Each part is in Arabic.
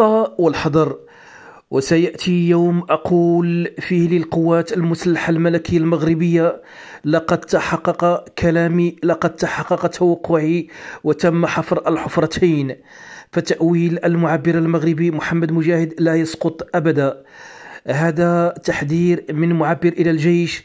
الإبطاء والحذر وسيأتي يوم أقول فيه للقوات المسلحة الملكية المغربية لقد تحقق كلامي لقد تحقق توقعي وتم حفر الحفرتين فتأويل المعبر المغربي محمد مجاهد لا يسقط أبدا هذا تحذير من معبر إلى الجيش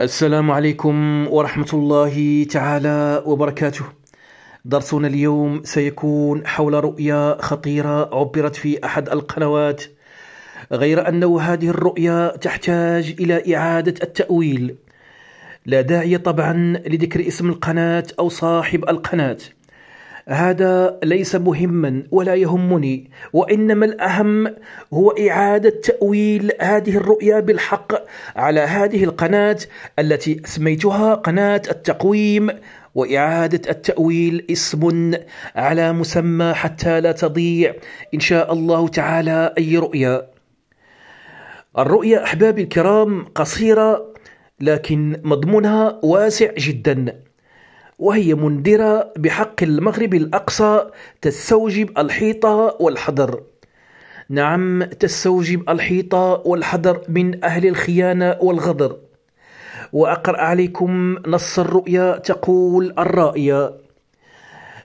السلام عليكم ورحمة الله تعالى وبركاته. درسنا اليوم سيكون حول رؤيا خطيرة عبرت في أحد القنوات، غير أنه هذه الرؤيا تحتاج إلى إعادة التأويل. لا داعي طبعا لذكر اسم القناة أو صاحب القناة. هذا ليس مهما ولا يهمني وانما الاهم هو اعاده تاويل هذه الرؤيه بالحق على هذه القناه التي اسميتها قناه التقويم وإعادة التأويل اسم على مسمى حتى لا تضيع إن شاء الله تعالى أي رؤية. الرؤية أحبابي الكرام قصيرة لكن مضمونها واسع جدا. وهي مندرة بحق المغرب الأقصى تستوجب الحيطة والحذر نعم تستوجب الحيطة والحذر من أهل الخيانة والغدر وأقرأ عليكم نص الرؤيا تقول الرائية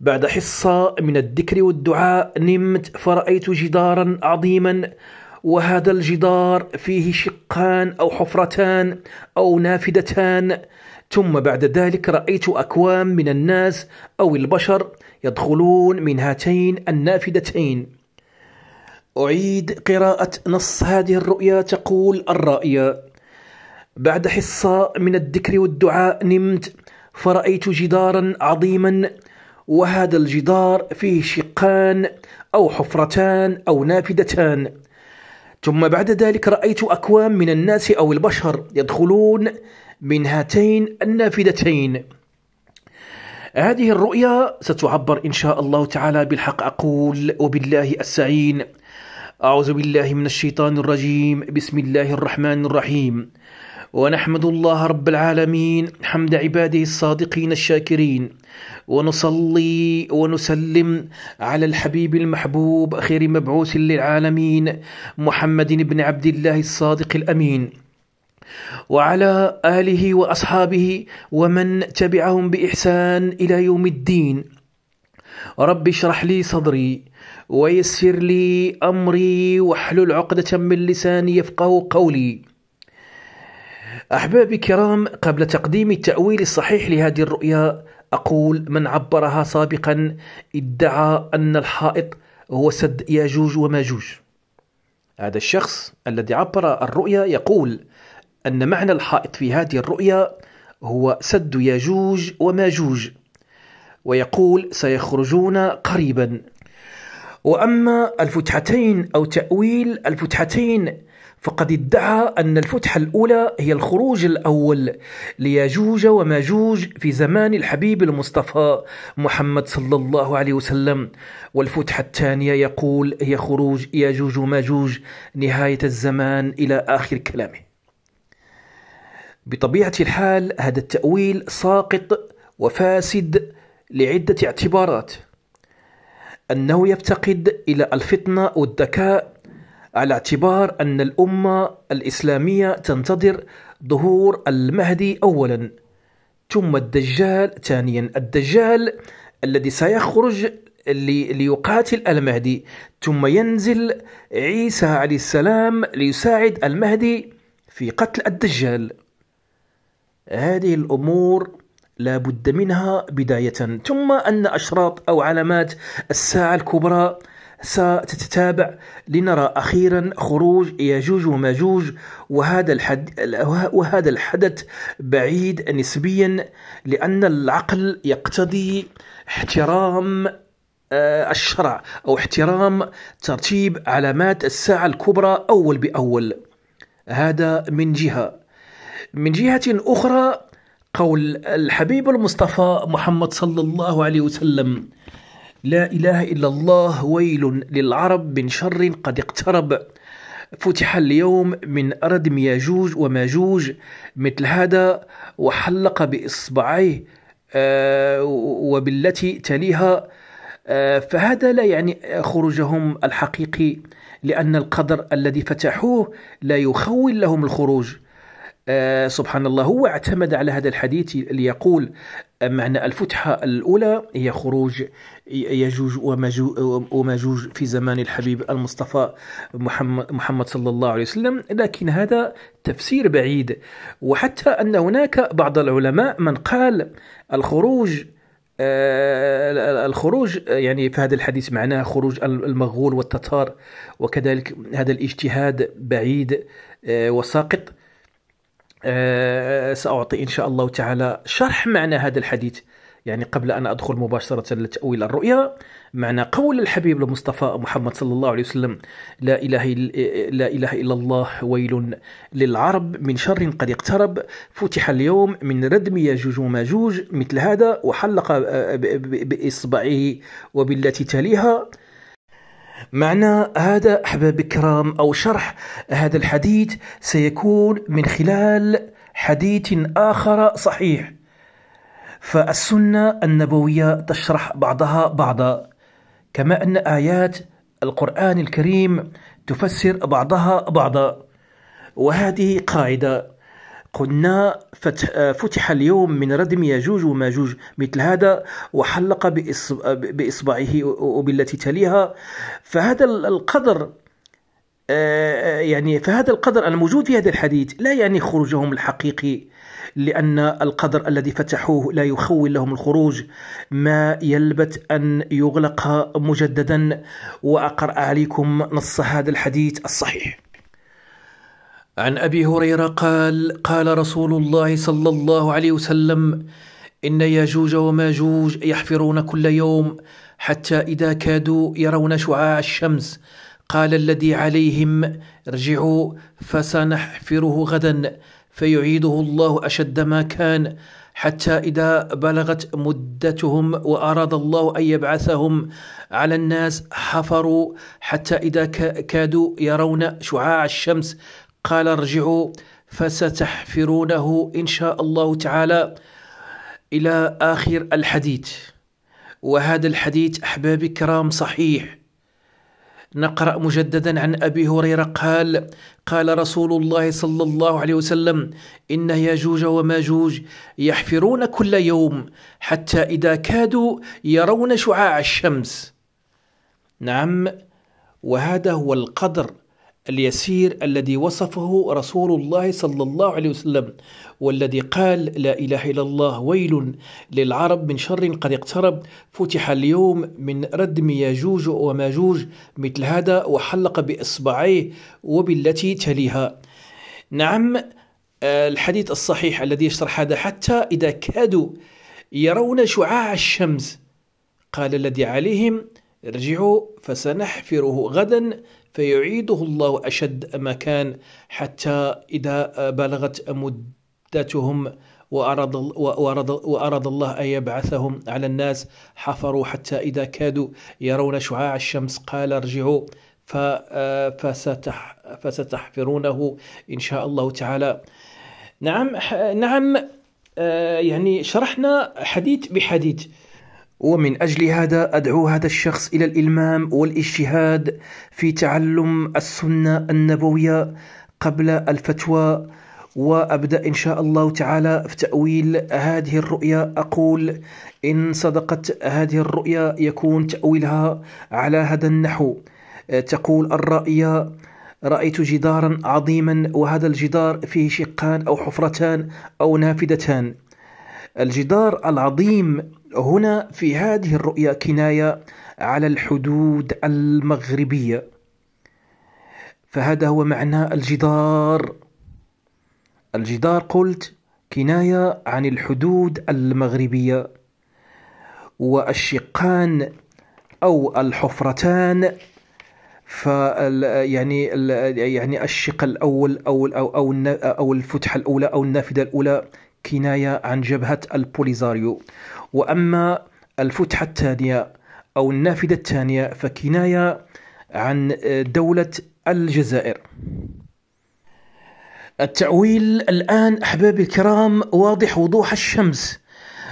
بعد حصة من الذكر والدعاء نمت فرأيت جدارا عظيما وهذا الجدار فيه شقان أو حفرتان أو نافذتان ثم بعد ذلك رأيت أكوام من الناس أو البشر يدخلون من هاتين النافذتين أعيد قراءة نص هذه الرؤيا تقول الرائية بعد حصة من الذكر والدعاء نمت فرأيت جدارا عظيما وهذا الجدار فيه شقان أو حفرتان أو نافذتان ثم بعد ذلك رأيت أكوام من الناس أو البشر يدخلون من هاتين النافذتين هذه الرؤيا ستعبر إن شاء الله تعالى بالحق أقول وبالله السعين أعوذ بالله من الشيطان الرجيم بسم الله الرحمن الرحيم ونحمد الله رب العالمين حمد عباده الصادقين الشاكرين ونصلي ونسلم على الحبيب المحبوب خير مبعوث للعالمين محمد بن عبد الله الصادق الأمين وعلى اله واصحابه ومن تبعهم باحسان الى يوم الدين رب اشرح لي صدري ويسر لي امري واحلل عقده من لساني يفقه قولي احبابي الكرام قبل تقديم التاويل الصحيح لهذه الرؤيا اقول من عبرها سابقا ادعى ان الحائط هو سد ياجوج وماجوج هذا الشخص الذي عبر الرؤيا يقول أن معنى الحائط في هذه الرؤيا هو سد يجوج وماجوج ويقول سيخرجون قريبا وأما الفتحتين أو تأويل الفتحتين فقد ادعى أن الفتحة الأولى هي الخروج الأول ليجوج وماجوج في زمان الحبيب المصطفى محمد صلى الله عليه وسلم والفتحة الثانية يقول هي خروج يجوج وماجوج نهاية الزمان إلى آخر كلامه بطبيعة الحال هذا التأويل ساقط وفاسد لعدة اعتبارات أنه يفتقد إلى الفطنة والذكاء على اعتبار أن الأمة الإسلامية تنتظر ظهور المهدي أولا ثم الدجال ثانيا الدجال الذي سيخرج ليقاتل المهدي ثم ينزل عيسى عليه السلام ليساعد المهدي في قتل الدجال هذه الأمور لا بد منها بداية ثم أن أشراط أو علامات الساعة الكبرى ستتتابع لنرى أخيرا خروج يجوج وماجوج وهذا الحد وهذا الحدث بعيد نسبيا لأن العقل يقتضي احترام آه، الشرع أو احترام ترتيب علامات الساعة الكبرى أول بأول هذا من جهة من جهة أخرى قول الحبيب المصطفى محمد صلى الله عليه وسلم لا إله إلا الله ويل للعرب من شر قد اقترب فتح اليوم من ردم ياجوج وماجوج مثل هذا وحلق بإصبعيه آه وبالتي تليها آه فهذا لا يعني خروجهم الحقيقي لأن القدر الذي فتحوه لا يخول لهم الخروج آه، سبحان الله هو اعتمد على هذا الحديث ليقول معنى الفتحة الأولى هي خروج يجوج وماجوج في زمان الحبيب المصطفى محمد, محمد صلى الله عليه وسلم لكن هذا تفسير بعيد وحتى أن هناك بعض العلماء من قال الخروج آه، الخروج يعني في هذا الحديث معناه خروج المغول والتتار وكذلك هذا الاجتهاد بعيد آه، وساقط آه، سأعطي إن شاء الله تعالى شرح معنى هذا الحديث يعني قبل أن أدخل مباشرة لتأويل الرؤيا معنى قول الحبيب المصطفى محمد صلى الله عليه وسلم لا إله, لا إله إلا الله ويل للعرب من شر قد اقترب فتح اليوم من ردم يجوج وماجوج مثل هذا وحلق بإصبعه وبالتي تليها معنى هذا أحباب الكرام أو شرح هذا الحديث سيكون من خلال حديث آخر صحيح فالسنة النبوية تشرح بعضها بعضا كما أن آيات القرآن الكريم تفسر بعضها بعضا وهذه قاعدة قلنا فتح آه، فتح اليوم من ردم يجوج وماجوج مثل هذا وحلق بإصبعه وبالتي تليها فهذا القدر آه، آه، يعني فهذا القدر الموجود في هذا الحديث لا يعني خروجهم الحقيقي لأن القدر الذي فتحوه لا يخول لهم الخروج ما يلبث أن يغلق مجددا وأقرأ عليكم نص هذا الحديث الصحيح عن ابي هريره قال قال رسول الله صلى الله عليه وسلم ان ياجوج وماجوج يحفرون كل يوم حتى اذا كادوا يرون شعاع الشمس قال الذي عليهم ارجعوا فسنحفره غدا فيعيده الله اشد ما كان حتى اذا بلغت مدتهم واراد الله ان يبعثهم على الناس حفروا حتى اذا كادوا يرون شعاع الشمس قال ارجعوا فستحفرونه إن شاء الله تعالى إلى آخر الحديث وهذا الحديث أحبابي الكرام صحيح نقرأ مجددا عن أبي هريرة قال قال رسول الله صلى الله عليه وسلم إن ياجوج وماجوج يحفرون كل يوم حتى إذا كادوا يرون شعاع الشمس نعم وهذا هو القدر اليسير الذي وصفه رسول الله صلى الله عليه وسلم والذي قال لا اله الا الله ويل للعرب من شر قد اقترب فتح اليوم من ردم يجوج وماجوج مثل هذا وحلق باصبعيه وبالتي تليها نعم آه، الحديث الصحيح الذي يشرح هذا حتى اذا كادوا يرون شعاع الشمس قال الذي عليهم ارجعوا فسنحفره غدا فيعيده الله أشد ما كان حتى إذا بلغت مدتهم وأراد, وأراد, وأراد الله أن يبعثهم على الناس حفروا حتى إذا كادوا يرون شعاع الشمس قال ارجعوا آه، فستح فستحفرونه إن شاء الله تعالى نعم نعم آه، يعني شرحنا حديث بحديث ومن أجل هذا أدعو هذا الشخص إلى الإلمام والاجتهاد في تعلم السنة النبوية قبل الفتوى وأبدأ إن شاء الله تعالى في تأويل هذه الرؤيا أقول إن صدقت هذه الرؤيا يكون تأويلها على هذا النحو تقول الرائية رأيت جدارا عظيما وهذا الجدار فيه شقان أو حفرتان أو نافذتان الجدار العظيم هنا في هذه الرؤية كناية على الحدود المغربية فهذا هو معنى الجدار الجدار قلت كناية عن الحدود المغربية والشقان أو الحفرتان فال يعني يعني الشق الاول او او او او الفتحه الاولى او النافذه الاولى كناية عن جبهة البوليزاريو وأما الفتحة الثانية أو النافذة الثانية فكناية عن دولة الجزائر التأويل الآن أحبابي الكرام واضح وضوح الشمس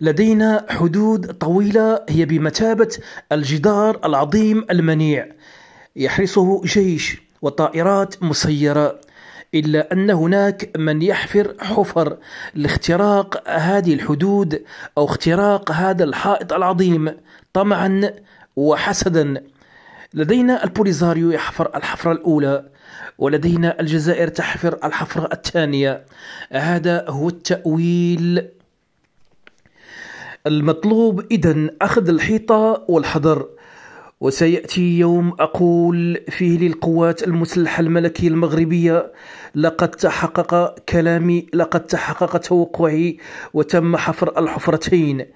لدينا حدود طويلة هي بمثابة الجدار العظيم المنيع يحرسه جيش وطائرات مسيرة إلا أن هناك من يحفر حفر لاختراق هذه الحدود أو اختراق هذا الحائط العظيم طمعا وحسدا لدينا البوليزاريو يحفر الحفرة الأولى ولدينا الجزائر تحفر الحفرة الثانية هذا هو التأويل المطلوب إذا أخذ الحيطة والحذر وسيأتي يوم أقول فيه للقوات المسلحة الملكية المغربية لقد تحقق كلامي لقد تحقق توقعي وتم حفر الحفرتين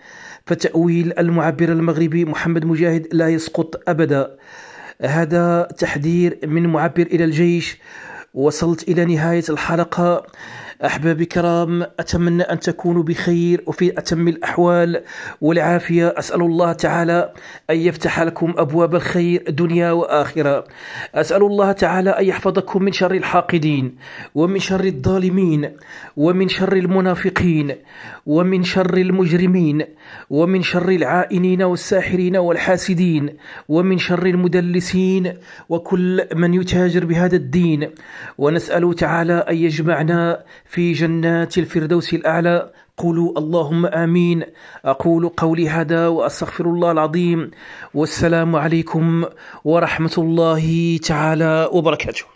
فتأويل المعبر المغربي محمد مجاهد لا يسقط أبدا هذا تحذير من معبر إلى الجيش وصلت إلى نهاية الحلقة أحبابي الكرام أتمنى أن تكونوا بخير وفي أتم الأحوال والعافية أسأل الله تعالى أن يفتح لكم أبواب الخير دنيا وآخرة أسأل الله تعالى أن يحفظكم من شر الحاقدين ومن شر الظالمين ومن شر المنافقين ومن شر المجرمين ومن شر العائنين والساحرين والحاسدين ومن شر المدلسين وكل من يتاجر بهذا الدين ونسأل تعالى أن يجمعنا في جنات الفردوس الأعلى قولوا اللهم آمين أقول قولي هذا وأستغفر الله العظيم والسلام عليكم ورحمة الله تعالى وبركاته